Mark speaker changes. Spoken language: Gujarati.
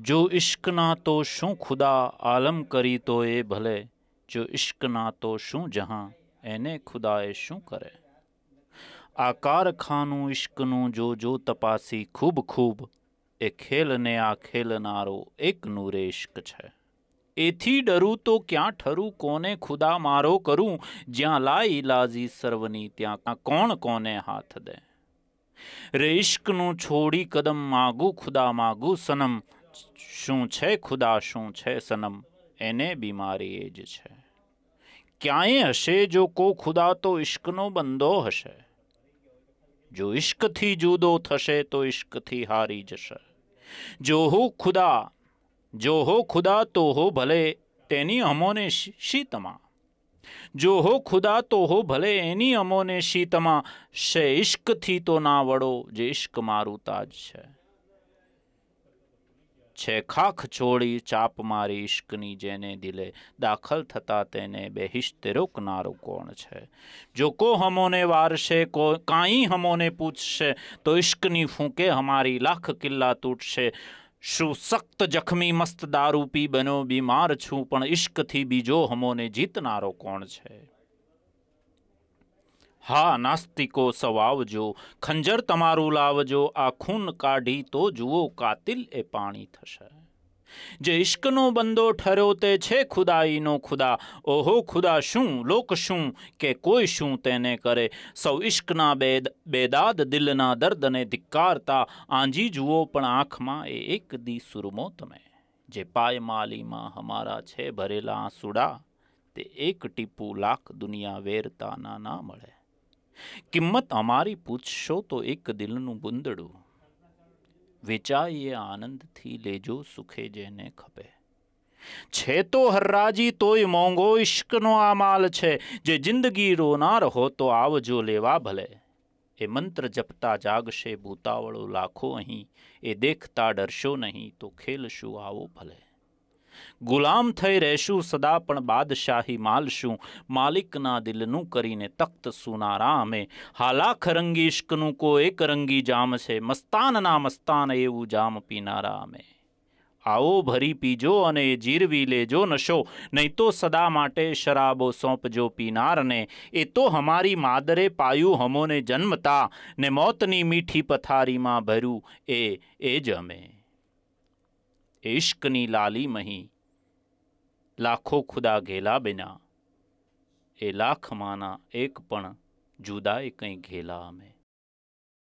Speaker 1: જો ઇશ્કના તો શું ખુદા આલમ કરી તો એ ભલે જો ઇશ્કના તો શું જહાં એને ખુદાએ શું કરે આ કારખાનું ઇશ્કનું જો જો તપાસી ખૂબ ખૂબ એ ખેલને આ ખેલનારો એક નૂરે ઇશ્ક છે એથી ડરું તો ક્યાં ઠરું કોને ખુદા મારો કરું જ્યાં લાઈ ઇલાજી સર્વની ત્યાં કોણ કોને હાથ દે રે ઇશ્કનું છોડી કદમ માગું ખુદા માગું સનમ શું છે ખુદા શું છે સનમ એને બીમારી એ જ છે ક્યાંય હશે જો કો ખુદા તો ઈશ્કનો બંદો હશે જો ઈશ્કથી જુદો થશે તો ઈશ્કથી હારી જશે જો હો ખુદા જો હો ખુદા તો હો ભલે તેની અમોને શીતમાં જો હો ખુદા તો હો ભલે એની અમોને શીતમાં શે ઈશ્કથી તો ના વળો જે ઈશ્ક મારું તાજ છે છે ખાખ છોડી ચાપ મારી ઇશ્કની જેને દિલે દાખલ થતા તેને બેહિશ્તે રોકનારો કોણ છે જો કો હમોને વારશે કો કાંઈ હમોને પૂછશે તો ઇશ્કની ફૂંકે હમારી લાખ કિલ્લા તૂટશે શું સખ્ત જખમી મસ્ત દારૂ પી બનો બીમાર છું પણ ઇશ્કથી બીજો હમોને જીતનારો કોણ છે હા નાસ્તિકો સવાવજો ખંજર તમારું લાવજો આ ખૂન કાઢી તો જુઓ કાતિલ એ પાણી થશે જે ઇશ્કનો બંદો ઠર્યો તે છે ખુદાઈનો ખુદા ઓહો ખુદા શું લોક શું કે કોઈ શું તેને કરે સૌ ઇશ્કના બેદ બેદાદ દિલના દર્દને ધિક્કારતા આંજી જુઓ પણ આંખમાં એ એક દી સુરમો તમે જે પાયમાલીમાં હમારા છે ભરેલા આંસુડા તે એક ટીપુ લાખ દુનિયા વેરતા ના મળે કિંમત અમારી પૂછશો તો એક દિલનું બુંદડું વેચાઈએ આનંદથી લેજો સુખે જેને ખપે છે તો હરરાજી તોય મોંઘો ઇશ્કનો આ માલ છે જે જિંદગી રોનાર હો તો આવજો લેવા ભલે એ મંત્ર જપતા જાગશે ભૂતાવળો લાખો અહીં એ દેખતા ડરશો નહીં તો ખેલશું આવો ભલે ગુલામ થઈ રહેશું સદા પણ બાદશાહી માલશું માલિકના દિલનું કરીને તખ્ત સુનારામે હાલા ખરંગી ઇશ્કનું કો એક રંગી જામ છે મસ્તાનના મસ્તાન એવું જામ પીનારા અમે આવો ભરી પીજો અને જીરવી લેજો નશો નહીં તો સદા માટે શરાબો સોંપજો પીનારને એ તો હમારી માદરે પાયું હમોને જન્મતા ને મોતની મીઠી પથારીમાં ભર્યું એ એ જ અમે ઇશ્કની લાલી મહી લાખો ખુદા ઘેલા બિના એ લાખમાંના એક પણ જુદાએ કંઈ ઘેલા અમે